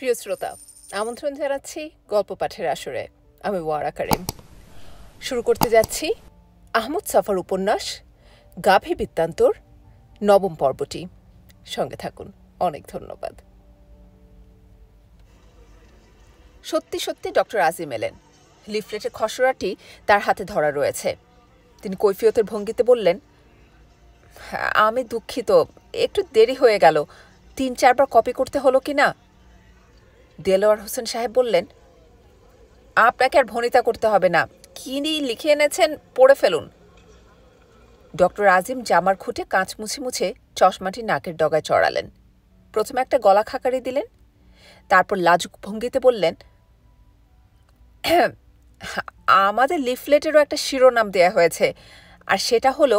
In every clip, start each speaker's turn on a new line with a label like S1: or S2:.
S1: প্রিয় শ্রোতা আমন্ত্রণ জানাচ্ছি গল্প পাঠের আসরে আমি ওয়ারা কারিম শুরু করতে যাচ্ছি আহমদ সাফার উপন্যাস গাভী বৃত্তান্তর নবম পর্বটি সঙ্গে থাকুন অনেক ধন্যবাদ সত্যি সত্যি ডক্টর আজিম এলেন লিফলেটের খসড়াটি তার হাতে ধরা রয়েছে তিনি কৈফিয়তের ভঙ্গিতে বললেন আমি দুঃখিত একটু দেরি হয়ে গেল তিন চারবার কপি করতে হলো কি না দেলোয়ার হোসেন সাহেব বললেন আপনাকে আর ভনিতা করতে হবে না কিনি লিখে এনেছেন পড়ে ফেলুন ডক্টর আজিম জামার খুঁটে কাঁচ মুছে মুছে চশমাটি নাকের ডগায় চড়ালেন প্রথমে একটা গলা খাকারি দিলেন তারপর লাজুক ভঙ্গিতে বললেন আমাদের লিফলেটেরও একটা শিরোনাম দেয়া হয়েছে আর সেটা হলো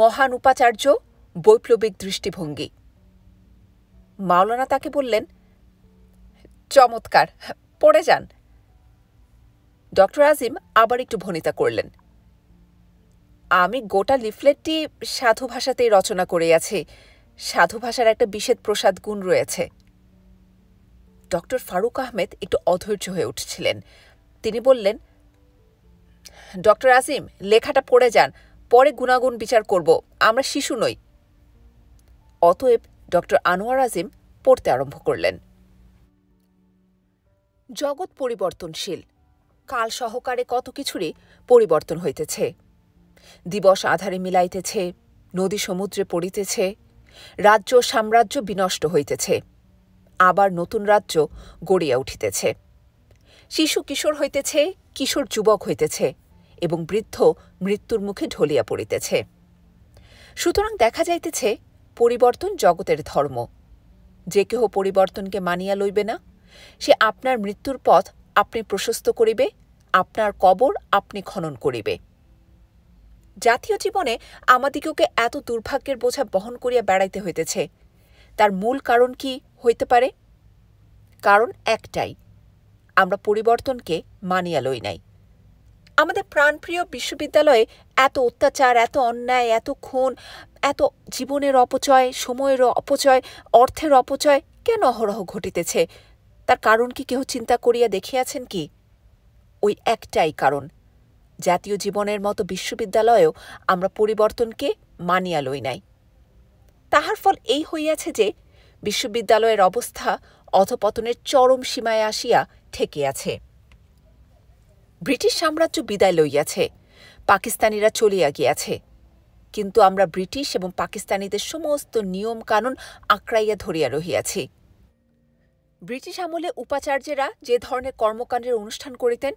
S1: মহান উপাচার্য বৈপ্লবিক দৃষ্টিভঙ্গি মাওলানা তাকে বললেন চমৎকার পড়ে যান ডক্টর আজিম আবার একটু ভনিতা করলেন আমি গোটা লিফলেটটি সাধু ভাষাতেই রচনা করে আছি সাধু ভাষার একটা বিশেষ প্রসাদ গুণ রয়েছে ডক্টর ফারুক আহমেদ একটু অধৈর্য হয়ে উঠছিলেন তিনি বললেন ডক্টর আজিম লেখাটা পড়ে যান পরে গুণাগুণ বিচার করব আমরা শিশু নই অতএব ডক্টর আনোয়ার আজিম পড়তে আরম্ভ করলেন জগৎ পরিবর্তনশীল কাল সহকারে কত কিছুরই পরিবর্তন হইতেছে দিবস আধারে মিলাইতেছে নদী সমুদ্রে পড়িতেছে রাজ্য সাম্রাজ্য বিনষ্ট হইতেছে আবার নতুন রাজ্য গড়িয়া উঠিতেছে শিশু কিশোর হইতেছে কিশোর যুবক হইতেছে এবং বৃদ্ধ মৃত্যুর মুখে ঢলিয়া পড়িতেছে সুতরাং দেখা যাইতেছে পরিবর্তন জগতের ধর্ম যে কেহ পরিবর্তনকে মানিয়া লইবে না সে আপনার মৃত্যুর পথ আপনি প্রশস্ত করিবে আপনার কবর আপনি খনন করিবে জাতীয় জীবনে আমাদিগকে এত দুর্ভাগ্যের বোঝা বহন করিয়া বেড়াইতে হইতেছে তার মূল কারণ কি হইতে পারে কারণ একটাই আমরা পরিবর্তনকে মানিয়া লই নাই আমাদের প্রাণপ্রিয় বিশ্ববিদ্যালয়ে এত অত্যাচার এত অন্যায় এত খুন এত জীবনের অপচয় সময়ের অপচয় অর্থের অপচয় কেন অহরহ ঘটিতেছে তার কারণ কি কেহ চিন্তা করিয়া দেখিয়াছেন কি ওই একটাই কারণ জাতীয় জীবনের মতো বিশ্ববিদ্যালয়েও আমরা পরিবর্তনকে মানিয়া লই নাই তাহার ফল এই হইয়াছে যে বিশ্ববিদ্যালয়ের অবস্থা অধপতনের চরম সীমায় আসিয়া ঠেকিয়াছে ব্রিটিশ সাম্রাজ্য বিদায় লইয়াছে পাকিস্তানিরা চলিয়া গিয়াছে কিন্তু আমরা ব্রিটিশ এবং পাকিস্তানিদের সমস্ত নিয়মকানুন আঁকড়াইয়া ধরিয়া রহিয়াছি ব্রিটিশ আমলে উপাচার্যেরা যে ধরনের কর্মকাণ্ডের অনুষ্ঠান করিতেন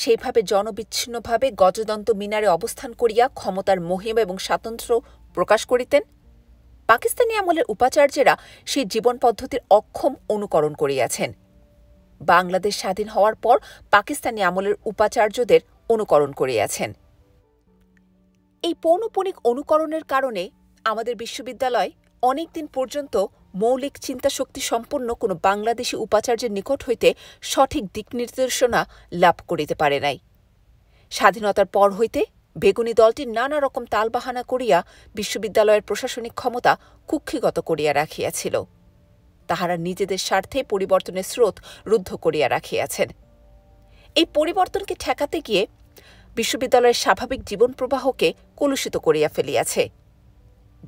S1: সেইভাবে জনবিচ্ছিন্নভাবে গজদন্ত মিনারে অবস্থান করিয়া ক্ষমতার মহিম এবং স্বাতন্ত্র্য প্রকাশ করিতেন পাকিস্তানি আমলের উপাচার্যেরা সেই জীবন পদ্ধতির অক্ষম অনুকরণ করিয়াছেন বাংলাদেশ স্বাধীন হওয়ার পর পাকিস্তানি আমলের উপাচার্যদের অনুকরণ করিয়াছেন এই পৌনপণিক অনুকরণের কারণে আমাদের বিশ্ববিদ্যালয় অনেক দিন পর্যন্ত মৌলিক চিন্তাশক্তি সম্পন্ন কোনো বাংলাদেশি উপাচার্যের নিকট হইতে সঠিক দিক নির্দেশনা লাভ করিতে পারে নাই স্বাধীনতার পর হইতে বেগুনি দলটি নানা রকম তালবাহানা করিয়া বিশ্ববিদ্যালয়ের প্রশাসনিক ক্ষমতা কুক্ষিগত করিয়া রাখিয়াছিল তাহারা নিজেদের স্বার্থে পরিবর্তনের স্রোত রুদ্ধ করিয়া রাখিয়াছেন এই পরিবর্তনকে ঠেকাতে গিয়ে বিশ্ববিদ্যালয়ের স্বাভাবিক জীবন প্রবাহকে কলুষিত করিয়া ফেলিয়াছে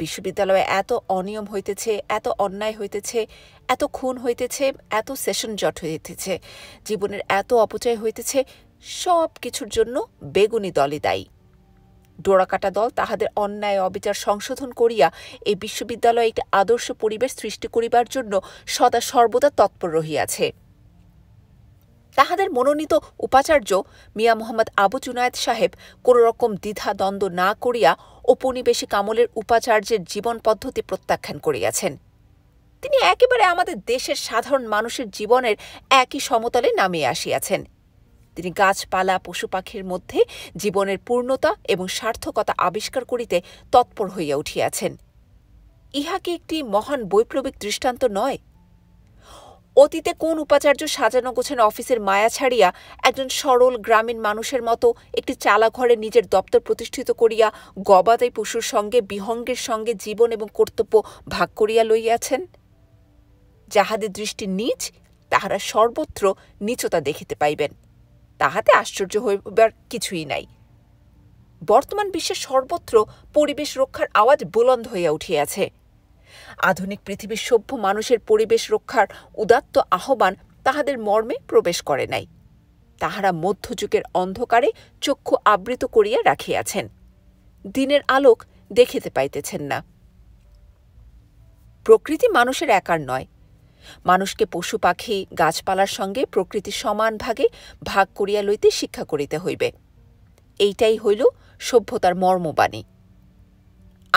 S1: বিশ্ববিদ্যালয়ে এত অনিয়ম হইতেছে এত অন্যায় হইতেছে এত খুন হইতেছে এত সেশন জট হইতেছে জীবনের এত অপচয় হইতেছে সব কিছুর জন্য বেগুনি দলই দায়ী ডোরাকাটা দল তাহাদের অন্যায় অবিচার সংশোধন করিয়া এই বিশ্ববিদ্যালয়ে একটি আদর্শ পরিবেশ সৃষ্টি করিবার জন্য সদা সর্বদা তৎপর রহিয়াছে তাহাদের মনোনীত উপাচার্য মিয়া মোহাম্মদ আবু জুনায়েদ সাহেব কোনো রকম দ্বিধা দ্বন্দ্ব না করিয়া ঔপনিবেশিক আমলের উপাচার্যের জীবন পদ্ধতি প্রত্যাখ্যান করিয়াছেন তিনি একেবারে আমাদের দেশের সাধারণ মানুষের জীবনের একই সমতলে নামিয়ে আসিয়াছেন তিনি গাছপালা পশু পাখির মধ্যে জীবনের পূর্ণতা এবং সার্থকতা আবিষ্কার করিতে তৎপর হইয়া উঠিয়াছেন ইহা কি একটি মহান বৈপ্লবিক দৃষ্টান্ত নয় অতীতে কোন উপাচার্য সাজানো গোছানো অফিসের মায়া ছাড়িয়া একজন সরল গ্রামীণ মানুষের মতো একটি ঘরে নিজের দপ্তর প্রতিষ্ঠিত করিয়া গবাদাই পশুর সঙ্গে বিহঙ্গের সঙ্গে জীবন এবং কর্তব্য ভাগ করিয়া লইয়াছেন যাহাদের দৃষ্টি নিচ তাহারা সর্বত্র নিচতা দেখিতে পাইবেন তাহাতে আশ্চর্য হইবার কিছুই নাই বর্তমান বিশ্বের সর্বত্র পরিবেশ রক্ষার আওয়াজ বুলন্দ হইয়া উঠিয়াছে আধুনিক পৃথিবীর সভ্য মানুষের পরিবেশ রক্ষার উদাত্ত আহ্বান তাহাদের মর্মে প্রবেশ করে নাই তাহারা মধ্যযুগের অন্ধকারে চক্ষু আবৃত করিয়া রাখিয়াছেন দিনের আলোক দেখিতে পাইতেছেন না প্রকৃতি মানুষের একার নয় মানুষকে পশু পাখি গাছপালার সঙ্গে প্রকৃতি সমান ভাগে ভাগ করিয়া লইতে শিক্ষা করিতে হইবে এইটাই হইল সভ্যতার মর্মবাণী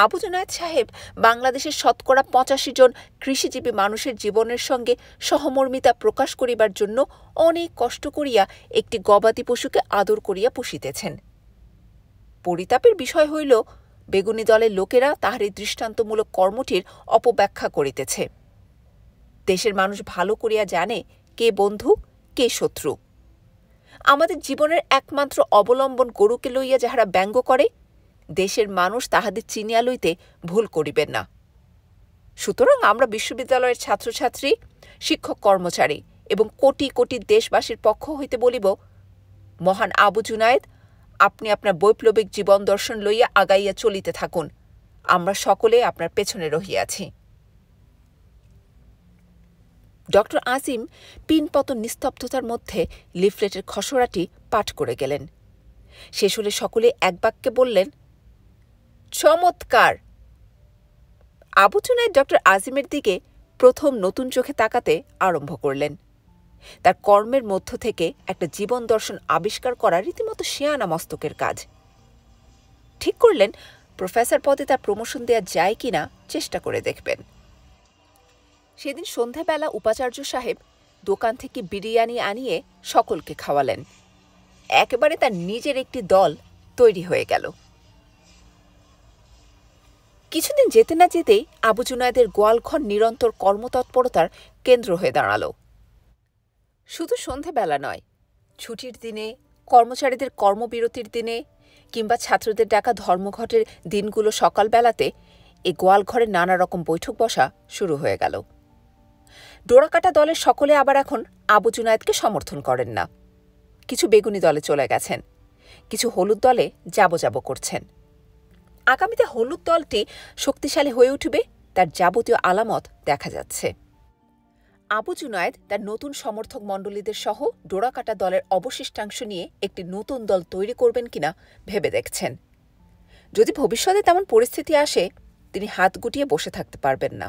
S1: আবু সাহেব বাংলাদেশের শতকরা পঁচাশি জন কৃষিজীবী মানুষের জীবনের সঙ্গে সহমর্মিতা প্রকাশ করিবার জন্য অনেক কষ্ট করিয়া একটি গবাদি পশুকে আদর করিয়া পুষিতেছেন পরিতাপের বিষয় হইল বেগুনি দলের লোকেরা তাহার এই দৃষ্টান্তমূলক কর্মটির অপব্যাখ্যা করিতেছে দেশের মানুষ ভালো করিয়া জানে কে বন্ধু কে শত্রু আমাদের জীবনের একমাত্র অবলম্বন গরুকে লইয়া যাহারা ব্যঙ্গ করে দেশের মানুষ তাহাদের চিনিয়া লইতে ভুল করিবেন না সুতরাং আমরা বিশ্ববিদ্যালয়ের ছাত্রছাত্রী শিক্ষক কর্মচারী এবং কোটি কোটি দেশবাসীর পক্ষ হইতে বলিব মহান আবু জুনায়েদ আপনি আপনার বৈপ্লবিক জীবন দর্শন লইয়া আগাইয়া চলিতে থাকুন আমরা সকলে আপনার পেছনে রহিয়াছি ডক্টর আজিম পিনপত নিস্তব্ধতার মধ্যে লিফলেটের খসড়াটি পাঠ করে গেলেন শেষ হলে সকলে এক বাক্যে বললেন চমৎকার আবুচনায় ডক্টর আজিমের দিকে প্রথম নতুন চোখে তাকাতে আরম্ভ করলেন তার কর্মের মধ্য থেকে একটা জীবন দর্শন আবিষ্কার করা রীতিমতো শিয়ানা মস্তকের কাজ ঠিক করলেন প্রফেসর পদে তার প্রমোশন দেওয়া যায় কি না চেষ্টা করে দেখবেন সেদিন সন্ধ্যাবেলা উপাচার্য সাহেব দোকান থেকে বিরিয়ানি আনিয়ে সকলকে খাওয়ালেন একেবারে তার নিজের একটি দল তৈরি হয়ে গেল কিছুদিন যেতে না যেতেই আবু জুনায়দের গোয়ালঘর নিরন্তর কর্মতৎপরতার কেন্দ্র হয়ে দাঁড়াল শুধু সন্ধেবেলা নয় ছুটির দিনে কর্মচারীদের কর্মবিরতির দিনে কিংবা ছাত্রদের ডাকা ধর্মঘটের দিনগুলো সকালবেলাতে এই গোয়ালঘরে নানা রকম বৈঠক বসা শুরু হয়ে গেল ডোরাকাটা দলের সকলে আবার এখন আবু জুনায়দকে সমর্থন করেন না কিছু বেগুনি দলে চলে গেছেন কিছু হলুদ দলে যাবো যাবো করছেন আগামীতে হলুদ দলটি শক্তিশালী হয়ে উঠবে তার যাবতীয় আলামত দেখা যাচ্ছে আবু জুনায়দ তার নতুন সমর্থক মণ্ডলীদের সহ ডোরাকাটা দলের অবশিষ্টাংশ নিয়ে একটি নতুন দল তৈরি করবেন কিনা ভেবে দেখছেন যদি ভবিষ্যতে তেমন পরিস্থিতি আসে তিনি হাত গুটিয়ে বসে থাকতে পারবেন না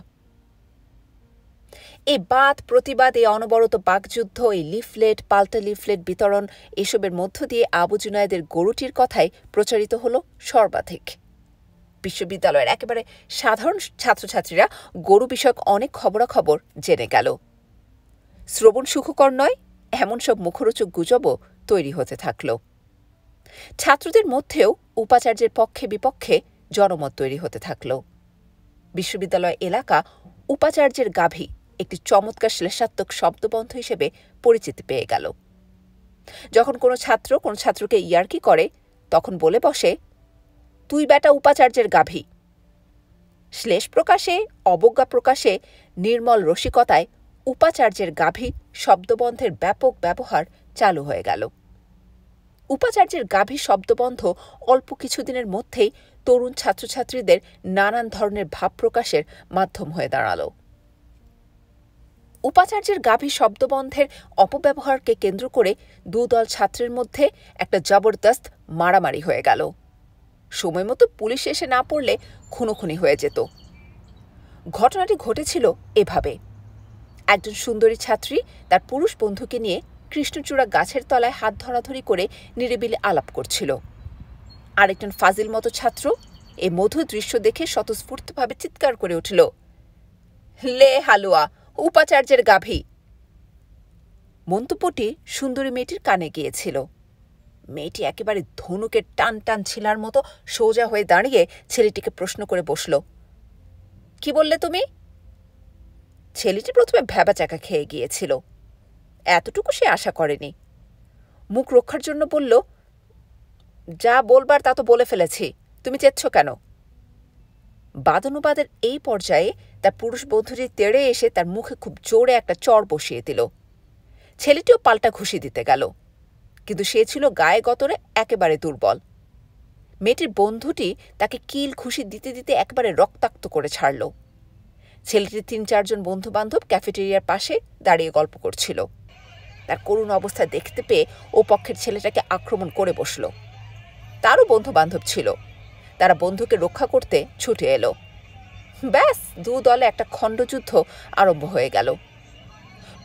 S1: এই বাদ প্রতিবাদ এই অনবরত বাকযুদ্ধ এই লিফলেট পাল্টা লিফলেট বিতরণ এসবের মধ্য দিয়ে আবু জুনায়দের গরুটির কথাই প্রচারিত হল সর্বাধিক বিশ্ববিদ্যালয়ের একেবারে সাধারণ ছাত্রছাত্রীরা গরু বিষয়ক অনেক খবরাখবর জেনে গেল শ্রবণ সুখকর নয় এমন সব মুখরোচক গুজবও তৈরি হতে থাকল ছাত্রদের মধ্যেও উপাচার্যের পক্ষে বিপক্ষে জনমত তৈরি হতে থাকল বিশ্ববিদ্যালয় এলাকা উপাচার্যের গাভী একটি চমৎকার শ্লেষাত্মক শব্দবন্ধ হিসেবে পরিচিতি পেয়ে গেল যখন কোনো ছাত্র কোনো ছাত্রকে ইয়ার্কি করে তখন বলে বসে তুই বেটা উপাচার্যের গাভী শ্লেষ প্রকাশে অবজ্ঞা প্রকাশে নির্মল রসিকতায় উপাচার্যের গাভী শব্দবন্ধের ব্যাপক ব্যবহার চালু হয়ে গেল উপাচার্যের গাভী শব্দবন্ধ অল্প কিছুদিনের মধ্যেই তরুণ ছাত্রছাত্রীদের নানান ধরনের ভাব প্রকাশের মাধ্যম হয়ে দাঁড়াল উপাচার্যের গাভী শব্দবন্ধের অপব্যবহারকে কেন্দ্র করে দুদল ছাত্রের মধ্যে একটা জবরদস্ত মারামারি হয়ে গেল সময় মতো পুলিশ এসে না পড়লে খুনোখুনি হয়ে যেত ঘটনাটি ঘটেছিল এভাবে একজন সুন্দরী ছাত্রী তার পুরুষ বন্ধুকে নিয়ে কৃষ্ণচূড়া গাছের তলায় হাত ধরাধরি করে নিরিবিলি আলাপ করছিল আরেকজন ফাজিল মতো ছাত্র এ মধুর দৃশ্য দেখে স্বতঃস্ফূর্তভাবে চিৎকার করে উঠল লে হালুয়া উপাচার্যের গাভী মন্তব্যটি সুন্দরী মেয়েটির কানে গিয়েছিল মেয়েটি একেবারে ধনুকের টান টান ছিলার মতো সোজা হয়ে দাঁড়িয়ে ছেলেটিকে প্রশ্ন করে বসল কি বললে তুমি ছেলেটি প্রথমে চাকা খেয়ে গিয়েছিল এতটুকু সে আশা করেনি মুখ রক্ষার জন্য বলল যা বলবার তা তো বলে ফেলেছি তুমি চেচ্ছ কেন বাদনুবাদের এই পর্যায়ে তার পুরুষ বন্ধুটি তেড়ে এসে তার মুখে খুব জোরে একটা চর বসিয়ে দিল ছেলেটিও পাল্টা ঘুষি দিতে গেল কিন্তু সে ছিল গায়ে গতরে একেবারে দুর্বল মেয়েটির বন্ধুটি তাকে কিল খুশি দিতে দিতে একবারে রক্তাক্ত করে ছাড়ল ছেলেটির তিন চারজন বন্ধু বান্ধব ক্যাফেটেরিয়ার পাশে দাঁড়িয়ে গল্প করছিল তার করুণ অবস্থা দেখতে পেয়ে ও পক্ষের ছেলেটাকে আক্রমণ করে বসল তারও বন্ধু বান্ধব ছিল তারা বন্ধুকে রক্ষা করতে ছুটে এলো ব্যাস দু দলে একটা খণ্ডযুদ্ধ আরম্ভ হয়ে গেল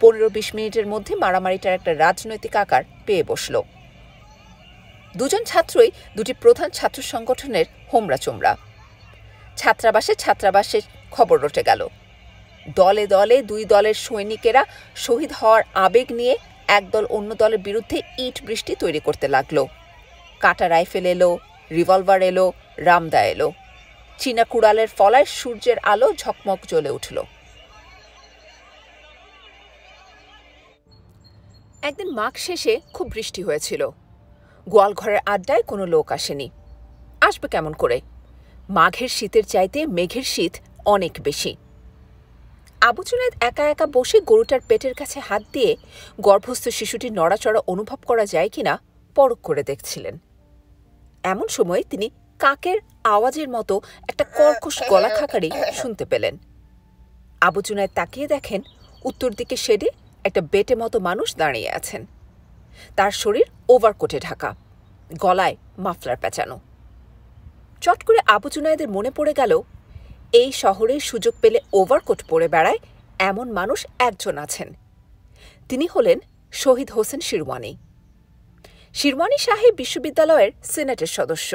S1: পনেরো বিশ মিনিটের মধ্যে মারামারিটার একটা রাজনৈতিক আকার পেয়ে বসল দুজন ছাত্রই দুটি প্রধান ছাত্র সংগঠনের হোমরা চোমরা ছাত্রাবাসে ছাত্রাবাসে খবর রটে গেল দলে দলে দুই দলের সৈনিকেরা শহীদ হওয়ার আবেগ নিয়ে একদল অন্য দলের বিরুদ্ধে ইট বৃষ্টি তৈরি করতে লাগল কাটা রাইফেল এলো রিভলভার এলো রামদা এলো চীনা কুড়ালের ফলায় সূর্যের আলো ঝকমক জ্বলে উঠল একদিন মাঘ শেষে খুব বৃষ্টি হয়েছিল গোয়ালঘরের আড্ডায় কোনো লোক আসেনি আসবে কেমন করে মাঘের শীতের চাইতে মেঘের শীত অনেক বেশি আবু একা একা বসে গরুটার পেটের কাছে হাত দিয়ে গর্ভস্থ শিশুটি নড়াচড়া অনুভব করা যায় কিনা পরখ করে দেখছিলেন এমন সময় তিনি কাকের আওয়াজের মতো একটা কর্কশ গলা খাকারি শুনতে পেলেন আবু তাকিয়ে দেখেন উত্তর দিকে শেডে একটা বেটে মতো মানুষ দাঁড়িয়ে আছেন তার শরীর ওভারকোটে ঢাকা গলায় মাফলার পেঁচানো চট করে আবু মনে পড়ে গেল এই শহরে সুযোগ পেলে ওভারকোট পরে বেড়ায় এমন মানুষ একজন আছেন তিনি হলেন শহীদ হোসেন শিরওয়ানি শিরওয়ানি সাহেব বিশ্ববিদ্যালয়ের সিনেটের সদস্য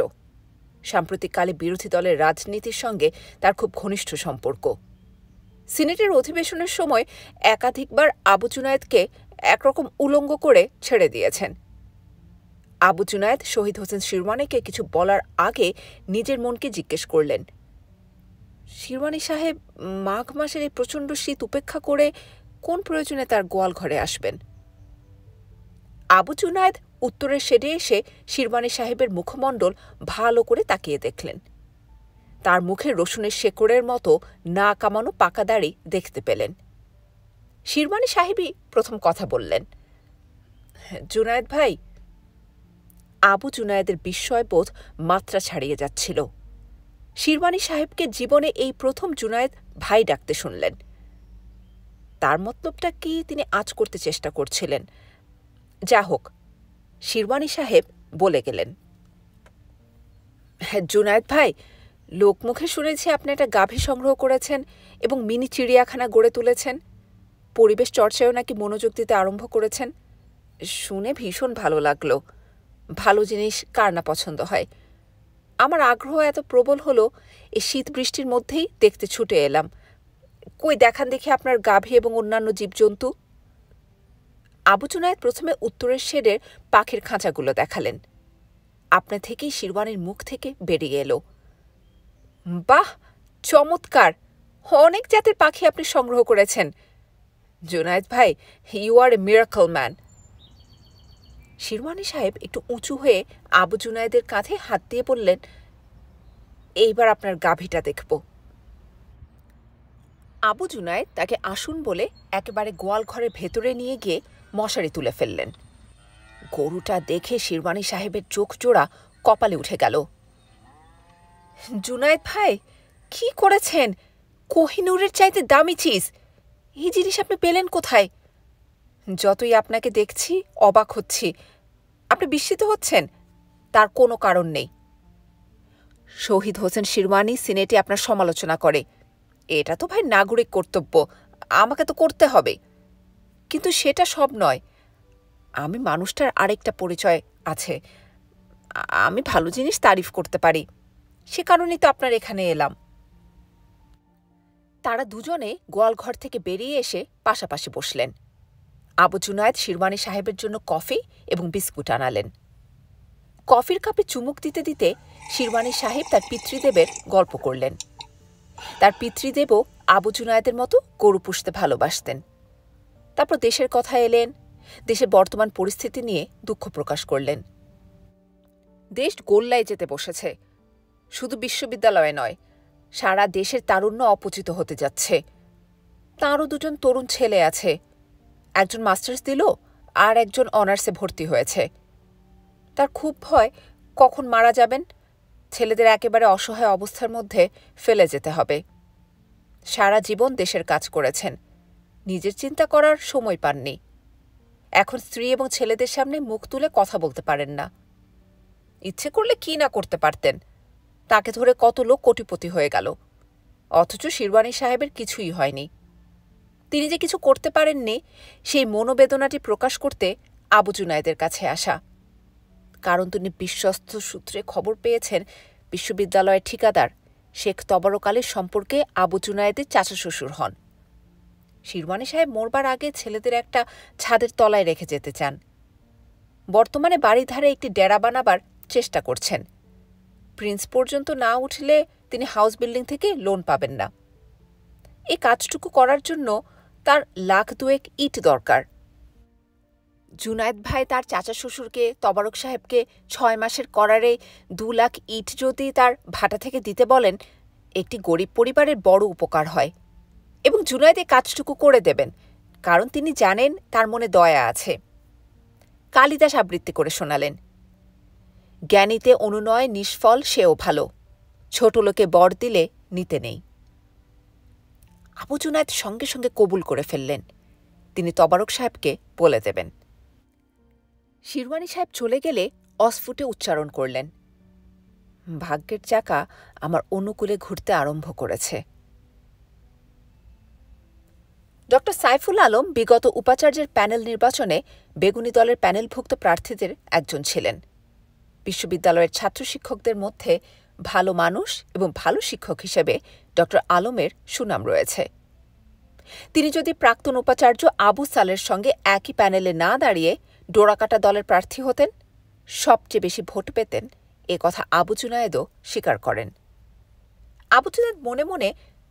S1: সাম্প্রতিককালে বিরোধী দলের রাজনীতির সঙ্গে তার খুব ঘনিষ্ঠ সম্পর্ক সিনেটের অধিবেশনের সময় একাধিকবার আবু জুনায়েদকে একরকম উলঙ্গ করে ছেড়ে দিয়েছেন আবু জুনায়েদ শহীদ হোসেন শিরওয়ানিকে কিছু বলার আগে নিজের মনকে জিজ্ঞেস করলেন শিরওয়ানি সাহেব মাঘ মাসের এই প্রচণ্ড শীত উপেক্ষা করে কোন প্রয়োজনে তার গোয়াল ঘরে আসবেন আবু জুনায়েদ উত্তরের শেডে এসে শিরওয়ানি সাহেবের মুখমণ্ডল ভালো করে তাকিয়ে দেখলেন তার মুখে রসুনের শেকড়ের মতো না কামানো পাকা দাড়ি দেখতে পেলেন শিরমানি সাহেবই প্রথম কথা বললেন জুনায়েদ ভাই আবু জুনায়েদের বিস্ময়বোধ মাত্রা ছাড়িয়ে যাচ্ছিল শিরমানি সাহেবকে জীবনে এই প্রথম জুনায়েদ ভাই ডাকতে শুনলেন তার মতলবটা কি তিনি আজ করতে চেষ্টা করছিলেন যা হোক শিরমানি সাহেব বলে গেলেন হ্যাঁ জুনায়েদ ভাই লোকমুখে শুনেছি আপনি একটা গাভী সংগ্রহ করেছেন এবং মিনি চিড়িয়াখানা গড়ে তুলেছেন পরিবেশ চর্চায়ও নাকি মনোযোগ দিতে আরম্ভ করেছেন শুনে ভীষণ ভালো লাগলো ভালো জিনিস কার না পছন্দ হয় আমার আগ্রহ এত প্রবল হলো এই শীত বৃষ্টির মধ্যেই দেখতে ছুটে এলাম কই দেখান দেখি আপনার গাভী এবং অন্যান্য জীবজন্তু আবুচনায়ত প্রথমে উত্তরের শেডের পাখির খাঁচাগুলো দেখালেন আপনা থেকেই শিরওয়ানির মুখ থেকে বেরিয়ে এলো বাহ চমৎকার অনেক জাতের পাখি আপনি সংগ্রহ করেছেন জোনায়েদ ভাই you are a miracle man শিরমানি সাহেব একটু উঁচু হয়ে আবু জুনায়দের কাঁধে হাত দিয়ে বললেন এইবার আপনার গাভীটা দেখব আবু জুনায়দ তাকে আসুন বলে একেবারে গোয়াল ঘরের ভেতরে নিয়ে গিয়ে মশারি তুলে ফেললেন গরুটা দেখে শিরমানি সাহেবের চোখ জোড়া কপালে উঠে গেল জুনায়েদ ভাই কি করেছেন কোহিনুরের চাইতে দামি চিজ এই জিনিস আপনি পেলেন কোথায় যতই আপনাকে দেখছি অবাক হচ্ছি আপনি বিস্মিত হচ্ছেন তার কোনো কারণ নেই শহীদ হোসেন শিরমানি সিনেটে আপনার সমালোচনা করে এটা তো ভাই নাগরিক কর্তব্য আমাকে তো করতে হবে কিন্তু সেটা সব নয় আমি মানুষটার আরেকটা পরিচয় আছে আমি ভালো জিনিস তারিফ করতে পারি সে কারণেই তো আপনার এখানে এলাম তারা দুজনে গোয়ালঘর থেকে বেরিয়ে এসে পাশাপাশি বসলেন আবু জুনায়দ শিরওয়ানি সাহেবের জন্য কফি এবং বিস্কুট আনালেন কফির কাপে চুমুক দিতে দিতে শিরওয়ানি সাহেব তার পিতৃদেবের গল্প করলেন তার পিতৃদেবও আবু জুনায়দের মতো গরু পুষতে ভালোবাসতেন তারপর দেশের কথা এলেন দেশের বর্তমান পরিস্থিতি নিয়ে দুঃখ প্রকাশ করলেন দেশ গোল্লায় যেতে বসেছে শুধু বিশ্ববিদ্যালয়ে নয় সারা দেশের তারুণ্য অপচিত হতে যাচ্ছে তাঁরও দুজন তরুণ ছেলে আছে একজন মাস্টার্স দিল আর একজন অনার্সে ভর্তি হয়েছে তার খুব ভয় কখন মারা যাবেন ছেলেদের একেবারে অসহায় অবস্থার মধ্যে ফেলে যেতে হবে সারা জীবন দেশের কাজ করেছেন নিজের চিন্তা করার সময় পাননি এখন স্ত্রী এবং ছেলেদের সামনে মুখ তুলে কথা বলতে পারেন না ইচ্ছে করলে কি না করতে পারতেন তাকে ধরে কত লোক কোটিপতি হয়ে গেল অথচ শিরবানী সাহেবের কিছুই হয়নি তিনি যে কিছু করতে পারেননি সেই মনোবেদনাটি প্রকাশ করতে আবু জুনায়দের কাছে আসা কারণ তিনি বিশ্বস্ত সূত্রে খবর পেয়েছেন বিশ্ববিদ্যালয়ের ঠিকাদার শেখ তবরকালের সম্পর্কে আবু জুনায়দের চাচা শ্বশুর হন শিরওয়ানি সাহেব মরবার আগে ছেলেদের একটা ছাদের তলায় রেখে যেতে চান বর্তমানে বাড়ির ধারে একটি ডেরা বানাবার চেষ্টা করছেন প্রিন্স পর্যন্ত না উঠলে তিনি হাউস বিল্ডিং থেকে লোন পাবেন না এই কাজটুকু করার জন্য তার লাখ দুয়েক ইট দরকার জুনায়দ ভাই তার চাচা শ্বশুরকে তবারক সাহেবকে ছয় মাসের করারে দু লাখ ইট যদি তার ভাটা থেকে দিতে বলেন একটি গরিব পরিবারের বড় উপকার হয় এবং জুনায়দ এই কাজটুকু করে দেবেন কারণ তিনি জানেন তার মনে দয়া আছে কালিদাস আবৃত্তি করে শোনালেন জ্ঞানীতে অনুনয় নিষ্ফল সেও ভালো ছোট লোকে বর দিলে নিতে নেই আবু জুনায়দ সঙ্গে সঙ্গে কবুল করে ফেললেন তিনি তবারক সাহেবকে বলে দেবেন শিরওয়ানি সাহেব চলে গেলে অস্ফুটে উচ্চারণ করলেন ভাগ্যের চাকা আমার অনুকূলে ঘুরতে আরম্ভ করেছে ড সাইফুল আলম বিগত উপাচার্যের প্যানেল নির্বাচনে বেগুনি দলের প্যানেলভুক্ত প্রার্থীদের একজন ছিলেন বিশ্ববিদ্যালয়ের ছাত্র শিক্ষকদের মধ্যে ভালো মানুষ এবং ভালো শিক্ষক হিসেবে ড আলমের সুনাম রয়েছে তিনি যদি প্রাক্তন উপাচার্য আবু সালের সঙ্গে একই প্যানেলে না দাঁড়িয়ে ডোরাকাটা দলের প্রার্থী হতেন সবচেয়ে বেশি ভোট পেতেন এ কথা আবু জুনায়েদও স্বীকার করেন আবু জুনায়দ মনে মনে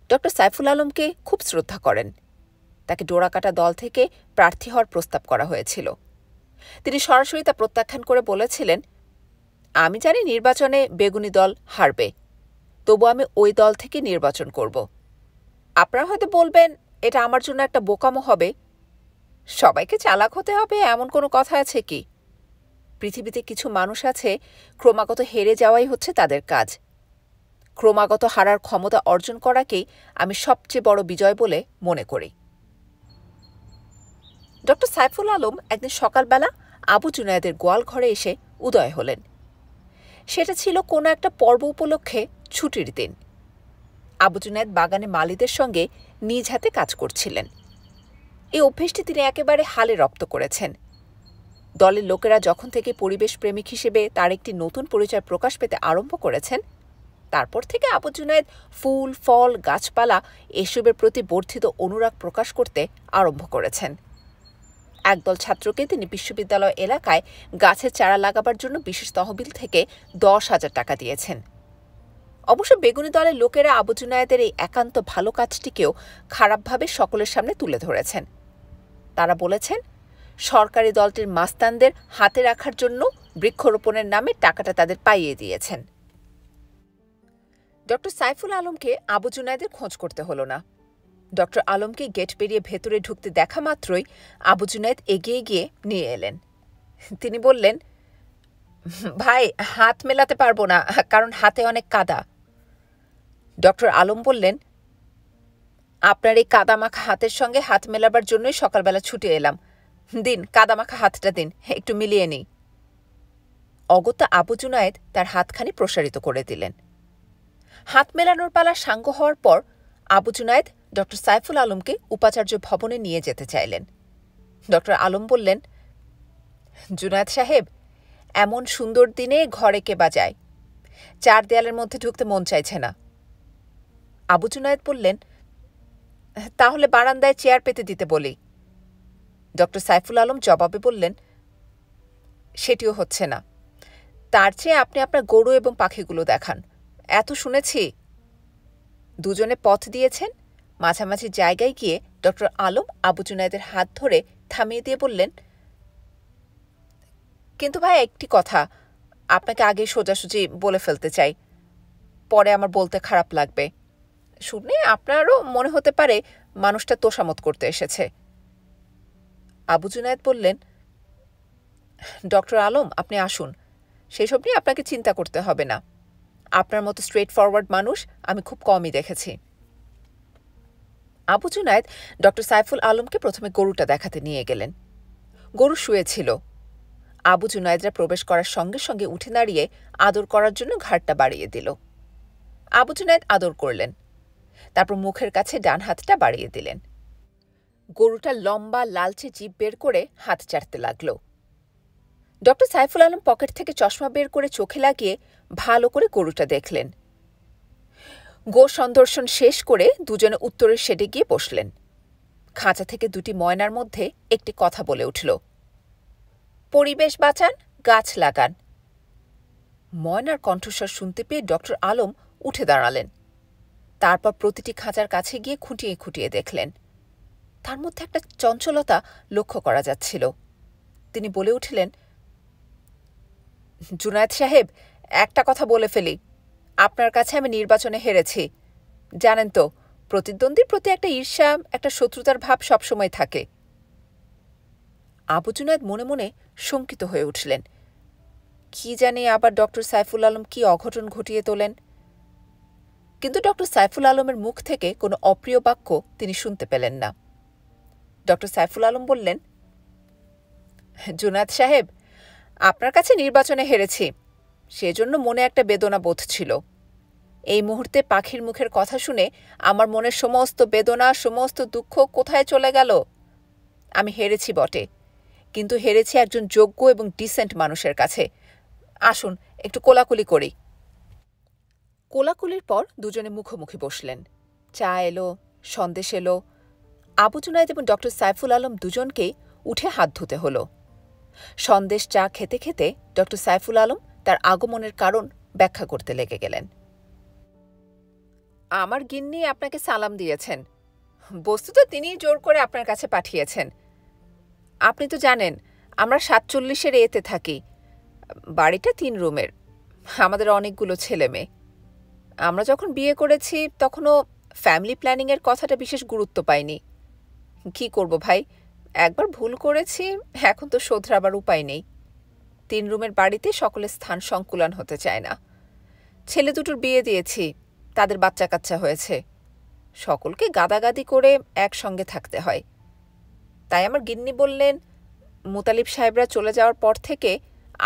S1: ড সাইফুল আলমকে খুব শ্রদ্ধা করেন তাকে ডোরাকাটা দল থেকে প্রার্থী হওয়ার প্রস্তাব করা হয়েছিল তিনি সরাসরি তা প্রত্যাখ্যান করে বলেছিলেন আমি জানি নির্বাচনে বেগুনি দল হারবে তবু আমি ওই দল থেকে নির্বাচন করব আপনারা হয়তো বলবেন এটা আমার জন্য একটা বোকামো হবে সবাইকে চালাক হতে হবে এমন কোনো কথা আছে কি পৃথিবীতে কিছু মানুষ আছে ক্রমাগত হেরে যাওয়াই হচ্ছে তাদের কাজ ক্রমাগত হারার ক্ষমতা অর্জন করাকেই আমি সবচেয়ে বড় বিজয় বলে মনে করি ডক্টর সাইফুল আলম একদিন সকালবেলা আবু জুনায়দের গোয়াল ঘরে এসে উদয় হলেন সেটা ছিল কোনো একটা পর্ব উপলক্ষে ছুটির দিন আবু জুনায়দ বাগানে মালিদের সঙ্গে নিজ হাতে কাজ করছিলেন এই অভ্যেসটি তিনি একেবারে হালে রপ্ত করেছেন দলের লোকেরা যখন থেকে পরিবেশ প্রেমিক হিসেবে তার একটি নতুন পরিচয় প্রকাশ পেতে আরম্ভ করেছেন তারপর থেকে আবু জুনায়দ ফুল ফল গাছপালা এসবের প্রতি বর্ধিত অনুরাগ প্রকাশ করতে আরম্ভ করেছেন একদল ছাত্রকে তিনি বিশ্ববিদ্যালয় এলাকায় গাছের চারা লাগাবার জন্য বিশেষ তহবিল থেকে দশ হাজার টাকা দিয়েছেন অবশ্য বেগুনি দলের লোকেরা আবু জুনায়েদের এই একান্ত ভালো কাজটিকেও খারাপভাবে সকলের সামনে তুলে ধরেছেন তারা বলেছেন সরকারি দলটির মাস্তানদের হাতে রাখার জন্য বৃক্ষরোপণের নামে টাকাটা তাদের পাইয়ে দিয়েছেন ডক্টর সাইফুল আলমকে আবু জুনায়েদের খোঁজ করতে হলো না ড আলমকে গেট পেরিয়ে ভেতরে ঢুকতে দেখা মাত্রই আবু জুনায়দ এগিয়ে গিয়ে নিয়ে এলেন তিনি বললেন ভাই হাত মেলাতে পারবো না কারণ হাতে অনেক কাদা ডক্টর আলম বললেন আপনার এই কাদামাখা হাতের সঙ্গে হাত মেলাবার জন্যই সকালবেলা ছুটে এলাম দিন কাদামাখা হাতটা দিন একটু মিলিয়ে নেই অগত্যা আবু জুনায়েদ তার হাতখানি প্রসারিত করে দিলেন হাত মেলানোর পালা সাঙ্গ হওয়ার পর আবু জুনায়েদ ড সাইফুল আলমকে উপাচার্য ভবনে নিয়ে যেতে চাইলেন ড আলম বললেন জুনায়দ সাহেব এমন সুন্দর দিনে ঘরে কে বাজায় চার দেয়ালের মধ্যে ঢুকতে মন চাইছে না আবু জুনায়দ বললেন তাহলে বারান্দায় চেয়ার পেতে দিতে বলি ডক্টর সাইফুল আলম জবাবে বললেন সেটিও হচ্ছে না তার চেয়ে আপনি আপনার গরু এবং পাখিগুলো দেখান এত শুনেছি দুজনে পথ দিয়েছেন মাঝামাঝি জায়গায় গিয়ে ডক্টর আলম আবু জুনায়দের হাত ধরে থামিয়ে দিয়ে বললেন কিন্তু ভাই একটি কথা আপনাকে আগে সোজাসুজি বলে ফেলতে চাই পরে আমার বলতে খারাপ লাগবে শুনে আপনারও মনে হতে পারে মানুষটা তোষামত করতে এসেছে আবু জুনায়দ বললেন ডক্টর আলম আপনি আসুন সেসব নিয়ে আপনাকে চিন্তা করতে হবে না আপনার মতো স্ট্রেট ফরওয়ার্ড মানুষ আমি খুব কমই দেখেছি আবু জুনায়দ ডক্টর সাইফুল আলমকে প্রথমে গরুটা দেখাতে নিয়ে গেলেন গরু শুয়েছিল আবু জুনায়দরা প্রবেশ করার সঙ্গে সঙ্গে উঠে দাঁড়িয়ে আদর করার জন্য ঘাটটা বাড়িয়ে দিল আবু জুনায়দ আদর করলেন তারপর মুখের কাছে ডান হাতটা বাড়িয়ে দিলেন গরুটা লম্বা লালচে জীব বের করে হাত চাটতে লাগল ডক্টর সাইফুল আলম পকেট থেকে চশমা বের করে চোখে লাগিয়ে ভালো করে গরুটা দেখলেন গো সন্দর্শন শেষ করে দুজনে উত্তরের শেডে গিয়ে বসলেন খাঁচা থেকে দুটি ময়নার মধ্যে একটি কথা বলে উঠল পরিবেশ বাঁচান গাছ লাগান ময়নার কণ্ঠস্বর শুনতে পেয়ে ডক্টর আলম উঠে দাঁড়ালেন তারপর প্রতিটি খাঁচার কাছে গিয়ে খুঁটিয়ে খুঁটিয়ে দেখলেন তার মধ্যে একটা চঞ্চলতা লক্ষ্য করা যাচ্ছিল তিনি বলে উঠলেন জুনায়দ সাহেব একটা কথা বলে ফেলি আপনার কাছে আমি নির্বাচনে হেরেছি জানেন তো প্রতিদ্বন্দ্বীর প্রতি একটা ঈর্ষা একটা শত্রুতার ভাব সবসময় থাকে আবু জুনায়দ মনে মনে শঙ্কিত হয়ে উঠলেন কি জানে আবার ডক্টর সাইফুল আলম কি অঘটন ঘটিয়ে তোলেন কিন্তু ডক্টর সাইফুল আলমের মুখ থেকে কোনো অপ্রিয় বাক্য তিনি শুনতে পেলেন না ডক্টর সাইফুল আলম বললেন জুনাদ সাহেব আপনার কাছে নির্বাচনে হেরেছি সেজন্য মনে একটা বেদনা বোধ ছিল এই মুহূর্তে পাখির মুখের কথা শুনে আমার মনের সমস্ত বেদনা সমস্ত দুঃখ কোথায় চলে গেল আমি হেরেছি বটে কিন্তু হেরেছি একজন যোগ্য এবং ডিসেন্ট মানুষের কাছে আসুন একটু কোলাকুলি করি কোলাকুলির পর দুজনে মুখোমুখি বসলেন চা এলো সন্দেশ এলো আবু যেমন এবং ডক্টর সাইফুল আলম দুজনকেই উঠে হাত ধুতে হলো সন্দেশ চা খেতে খেতে ডক্টর সাইফুল আলম তার আগমনের কারণ ব্যাখ্যা করতে লেগে গেলেন আমার গিন্নি আপনাকে সালাম দিয়েছেন বস্তুত তিনি জোর করে আপনার কাছে পাঠিয়েছেন আপনি তো জানেন আমরা সাতচল্লিশের এতে থাকি বাড়িটা তিন রুমের আমাদের অনেকগুলো ছেলে মেয়ে আমরা যখন বিয়ে করেছি তখনও ফ্যামিলি প্ল্যানিংয়ের কথাটা বিশেষ গুরুত্ব পাইনি কি করব ভাই একবার ভুল করেছি এখন তো শোধরাবার উপায় নেই তিন রুমের বাড়িতে সকলের স্থান সংকুলন হতে চায় না ছেলে দুটোর বিয়ে দিয়েছি তাদের বাচ্চা কাচ্চা হয়েছে সকলকে গাদাগাদি করে একসঙ্গে থাকতে হয় তাই আমার গিন্নি বললেন মুতালিব সাহেবরা চলে যাওয়ার পর থেকে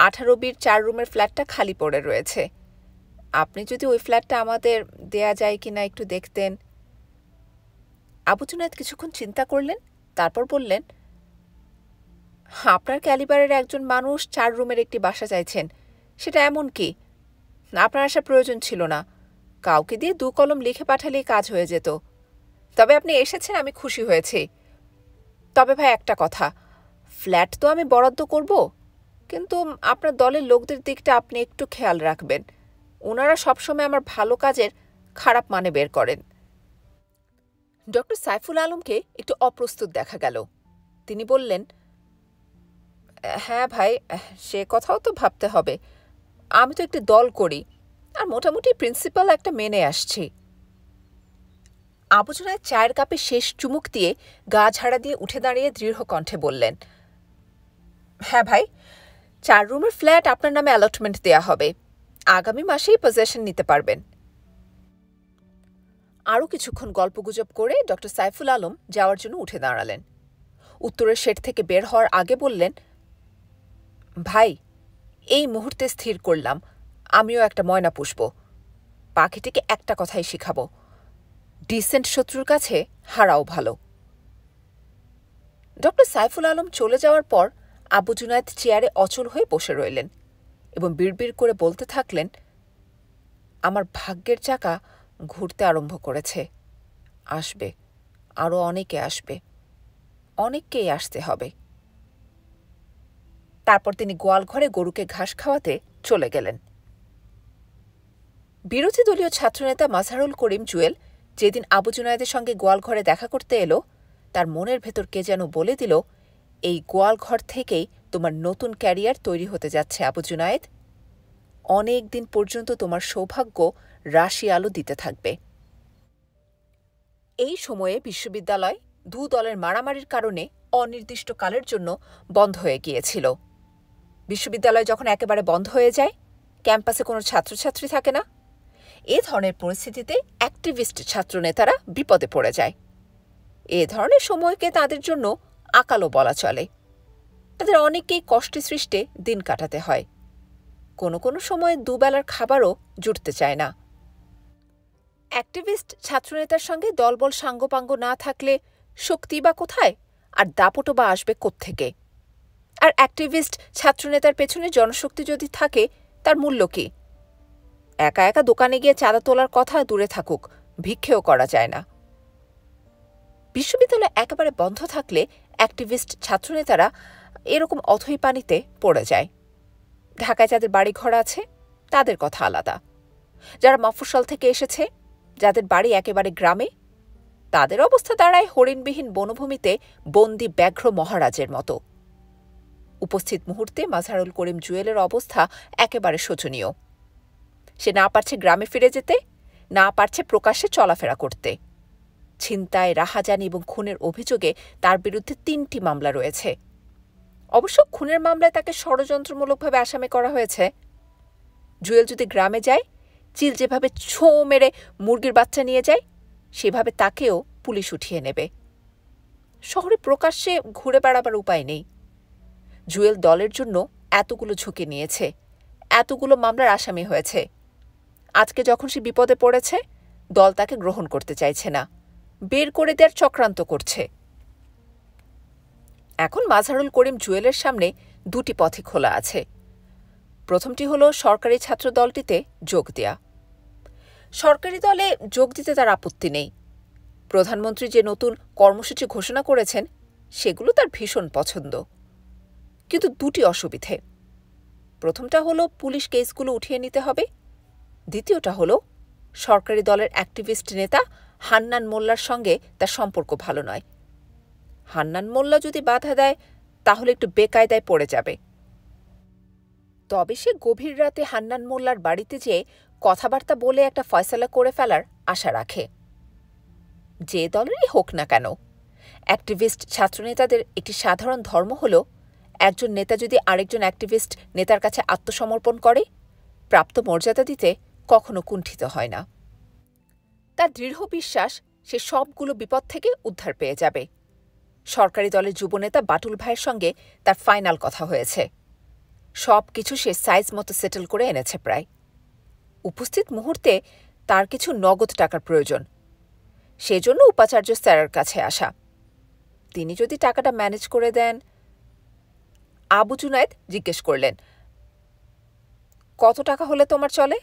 S1: আঠারো বির চার রুমের ফ্ল্যাটটা খালি পড়ে রয়েছে আপনি যদি ওই ফ্ল্যাটটা আমাদের দেয়া যায় কি না একটু দেখতেন আবু জুনায়দ কিছুক্ষণ চিন্তা করলেন তারপর বললেন আপনার ক্যালিবারের একজন মানুষ চার রুমের একটি বাসা চাইছেন সেটা এমন কি আপনার আসা প্রয়োজন ছিল না কাউকে দিয়ে দু কলম লিখে পাঠালেই কাজ হয়ে যেত তবে আপনি এসেছেন আমি খুশি হয়েছি তবে ভাই একটা কথা ফ্ল্যাট তো আমি বরাদ্দ করব কিন্তু আপনার দলের লোকদের দিকটা আপনি একটু খেয়াল রাখবেন ওনারা সবসময় আমার ভালো কাজের খারাপ মানে বের করেন ডক্টর সাইফুল আলমকে একটু অপ্রস্তুত দেখা গেল তিনি বললেন হ্যাঁ ভাই সে কথাও তো ভাবতে হবে আমি তো একটি দল করি আর মোটামুটি প্রিন্সিপাল একটা মেনে আসছি আবর্জনায় চায়ের কাপে শেষ চুমুক দিয়ে গা ঝাড়া দিয়ে উঠে দাঁড়িয়ে দৃঢ় কণ্ঠে বললেন হ্যাঁ ভাই চার রুমের ফ্ল্যাট আপনার নামে অ্যালটমেন্ট দেয়া হবে আগামী মাসেই পজেশন নিতে পারবেন আরও কিছুক্ষণ গল্পগুজব করে ডক্টর সাইফুল আলম যাওয়ার জন্য উঠে দাঁড়ালেন উত্তরের শেড থেকে বের হওয়ার আগে বললেন ভাই এই মুহূর্তে স্থির করলাম আমিও একটা ময়না পুষব পাখিটিকে একটা কথাই শিখাবো ডিসেন্ট শত্রুর কাছে হারাও ভালো ডক্টর সাইফুল আলম চলে যাওয়ার পর আবু জুনায়েদ চেয়ারে অচল হয়ে বসে রইলেন এবং বিড়বিড় করে বলতে থাকলেন আমার ভাগ্যের চাকা ঘুরতে আরম্ভ করেছে আসবে আরও অনেকে আসবে অনেককেই আসতে হবে তারপর তিনি গোয়ালঘরে গরুকে ঘাস খাওয়াতে চলে গেলেন বিরোধী দলীয় ছাত্রনেতা মাসারুল করিম জুয়েল যেদিন আবু জুনায়দের সঙ্গে গোয়ালঘরে দেখা করতে এলো তার মনের ভেতর কে যেন বলে দিল এই গোয়ালঘর থেকেই তোমার নতুন ক্যারিয়ার তৈরি হতে যাচ্ছে আবু জুনায়দ অনেক দিন পর্যন্ত তোমার সৌভাগ্য রাশি আলো দিতে থাকবে এই সময়ে বিশ্ববিদ্যালয় দু দলের মারামারির কারণে অনির্দিষ্টকালের জন্য বন্ধ হয়ে গিয়েছিল বিশ্ববিদ্যালয় যখন একেবারে বন্ধ হয়ে যায় ক্যাম্পাসে কোনো ছাত্রছাত্রী থাকে না এ ধরনের পরিস্থিতিতে অ্যাক্টিভিস্ট ছাত্রনেতারা বিপদে পড়ে যায় এ ধরনের সময়কে তাদের জন্য আকালো বলা চলে তাদের অনেককেই কষ্টে সৃষ্টে দিন কাটাতে হয় কোনো কোনো সময় দুবেলার খাবারও জুটতে চায় না অ্যাক্টিভিস্ট ছাত্রনেতার সঙ্গে দলবল সাঙ্গপাঙ্গ না থাকলে শক্তি বা কোথায় আর দাপটও বা আসবে কোত্থেকে থেকে আর অ্যাক্টিভিস্ট ছাত্রনেতার পেছনে জনশক্তি যদি থাকে তার মূল্য কী একা একা দোকানে গিয়ে চাঁদা তোলার কথা দূরে থাকুক ভিক্ষেও করা যায় না বিশ্ববিদ্যালয় একেবারে বন্ধ থাকলে অ্যাক্টিভিস্ট ছাত্রনেতারা এরকম অথই পানিতে পড়ে যায় ঢাকায় যাদের বাড়ি ঘর আছে তাদের কথা আলাদা যারা মফস্বল থেকে এসেছে যাদের বাড়ি একেবারে গ্রামে তাদের অবস্থা দাঁড়ায় হরিণবিহীন বনভূমিতে বন্দি ব্যাঘ্র মহারাজের মতো উপস্থিত মুহূর্তে মাজহারুল করিম জুয়েলের অবস্থা একেবারে শোচনীয় সে না পারছে গ্রামে ফিরে যেতে না পারছে প্রকাশ্যে চলাফেরা করতে ছিনতায় রাহাজানি এবং খুনের অভিযোগে তার বিরুদ্ধে তিনটি মামলা রয়েছে অবশ্য খুনের মামলায় তাকে ষড়যন্ত্রমূলকভাবে আসামি করা হয়েছে জুয়েল যদি গ্রামে যায় চিল যেভাবে ছো মেরে মুরগির বাচ্চা নিয়ে যায় সেভাবে তাকেও পুলিশ উঠিয়ে নেবে শহরে প্রকাশ্যে ঘুরে বেড়াবার উপায় নেই জুয়েল দলের জন্য এতগুলো ঝুঁকি নিয়েছে এতগুলো মামলার আসামি হয়েছে আজকে যখন সে বিপদে পড়েছে দল তাকে গ্রহণ করতে চাইছে না বের করে দেওয়ার চক্রান্ত করছে এখন মাঝারুল করিম জুয়েলের সামনে দুটি পথে খোলা আছে প্রথমটি হলো সরকারি ছাত্র দলটিতে যোগ দেয়া সরকারি দলে যোগ দিতে তার আপত্তি নেই প্রধানমন্ত্রী যে নতুন কর্মসূচি ঘোষণা করেছেন সেগুলো তার ভীষণ পছন্দ কিন্তু দুটি অসুবিধে প্রথমটা হলো পুলিশ কেসগুলো উঠিয়ে নিতে হবে দ্বিতীয়টা হলো সরকারি দলের অ্যাক্টিভিস্ট নেতা হান্নান মোল্লার সঙ্গে তার সম্পর্ক ভালো নয় হান্নান মোল্লা যদি বাধা দেয় তাহলে একটু বেকায়দায় পড়ে যাবে তবে সে গভীর রাতে হান্নান মোল্লার বাড়িতে যেয়ে কথাবার্তা বলে একটা ফয়সলা করে ফেলার আশা রাখে যে দলেরই হোক না কেন অ্যাক্টিভিস্ট ছাত্রনেতাদের একটি সাধারণ ধর্ম হলো একজন নেতা যদি আরেকজন অ্যাক্টিভিস্ট নেতার কাছে আত্মসমর্পণ করে প্রাপ্ত মর্যাদা দিতে কখনো কুণ্ঠিত হয় না তার দৃঢ় বিশ্বাস সে সবগুলো বিপদ থেকে উদ্ধার পেয়ে যাবে সরকারি দলের যুবনেতা বাটুল ভাইয়ের সঙ্গে তার ফাইনাল কথা হয়েছে সব কিছু সে সাইজ মতো সেটেল করে এনেছে প্রায় উপস্থিত মুহূর্তে তার কিছু নগদ টাকার প্রয়োজন সেজন্য উপাচার্য স্যারের কাছে আসা তিনি যদি টাকাটা ম্যানেজ করে দেন আবু জুনায়েদ জিজ্ঞেস করলেন কত টাকা হলে তোমার চলে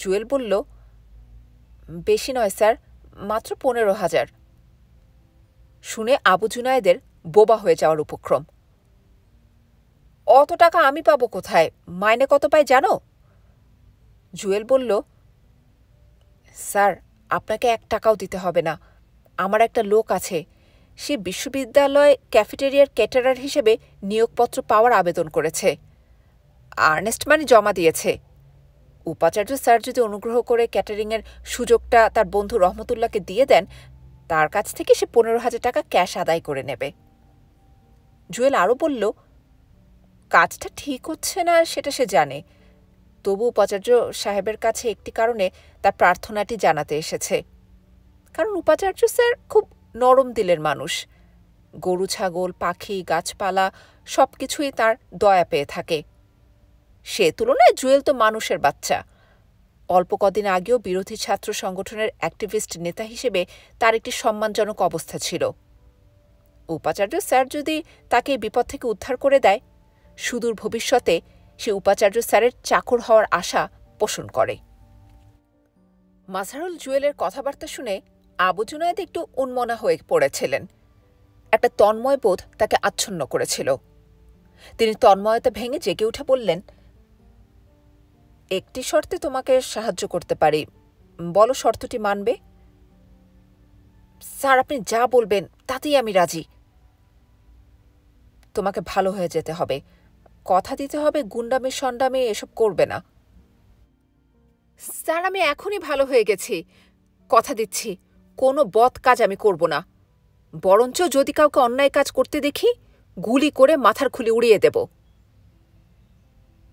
S1: জুয়েল বলল বেশি নয় স্যার মাত্র পনেরো হাজার শুনে আবু জুনায়েদের বোবা হয়ে যাওয়ার উপক্রম অত টাকা আমি পাবো কোথায় মাইনে কত পাই জানো জুয়েল বলল স্যার আপনাকে এক টাকাও দিতে হবে না আমার একটা লোক আছে সে বিশ্ববিদ্যালয় ক্যাফেটেরিয়ার ক্যাটারার হিসেবে নিয়োগপত্র পাওয়ার আবেদন করেছে আর্নেস্ট মানে জমা দিয়েছে উপাচার্য স্যার যদি অনুগ্রহ করে ক্যাটারিংয়ের সুযোগটা তার বন্ধু রহমতুল্লাহকে দিয়ে দেন তার কাছ থেকে সে পনেরো হাজার টাকা ক্যাশ আদায় করে নেবে জুয়েল আরও বলল কাজটা ঠিক হচ্ছে না সেটা সে জানে তবু উপাচার্য সাহেবের কাছে একটি কারণে তার প্রার্থনাটি জানাতে এসেছে কারণ উপাচার্য স্যার খুব নরম দিলের মানুষ গরু ছাগল পাখি গাছপালা সব কিছুই তার দয়া পেয়ে থাকে সে তুলনায় জুয়েল তো মানুষের বাচ্চা অল্প কদিন আগেও বিরোধী ছাত্র সংগঠনের অ্যাক্টিভিস্ট নেতা হিসেবে তার একটি সম্মানজনক অবস্থা ছিল উপাচার্য স্যার যদি তাকে বিপদ থেকে উদ্ধার করে দেয় সুদূর ভবিষ্যতে সে উপাচার্য স্যারের চাকর হওয়ার আশা পোষণ করে মাঝারুল জুয়েলের কথাবার্তা শুনে আবুজনায়েদ একটু উন্মনা হয়ে পড়েছিলেন একটা তন্ময় বোধ তাকে আচ্ছন্ন করেছিল তিনি তন্ময়তা ভেঙে জেগে উঠে বললেন একটি শর্তে তোমাকে সাহায্য করতে পারি বলো শর্তটি মানবে স্যার আপনি যা বলবেন তাতেই আমি রাজি তোমাকে ভালো হয়ে যেতে হবে কথা দিতে হবে গুন্ডামে সন্ডামে এসব করবে না স্যার আমি এখনই ভালো হয়ে গেছি কথা দিচ্ছি কোনো বদ কাজ আমি করব না বরঞ্চ যদি কাউকে অন্যায় কাজ করতে দেখি গুলি করে মাথার খুলি উড়িয়ে দেব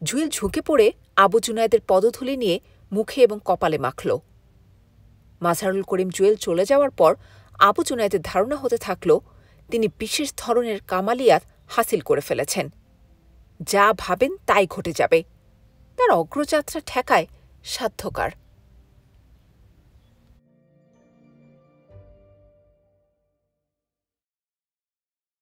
S1: জুয়েল ঝুঁকে পড়ে আবু জুনায়দের পদধুলি নিয়ে মুখে এবং কপালে মাখল মাঝারুল করিম জুয়েল চলে যাওয়ার পর আবু জুনায়দের ধারণা হতে থাকল তিনি বিশেষ ধরনের কামালিয়াত হাসিল করে ফেলেছেন যা ভাবেন তাই ঘটে যাবে তার অগ্রযাত্রা ঠেকায় সাধ্যকার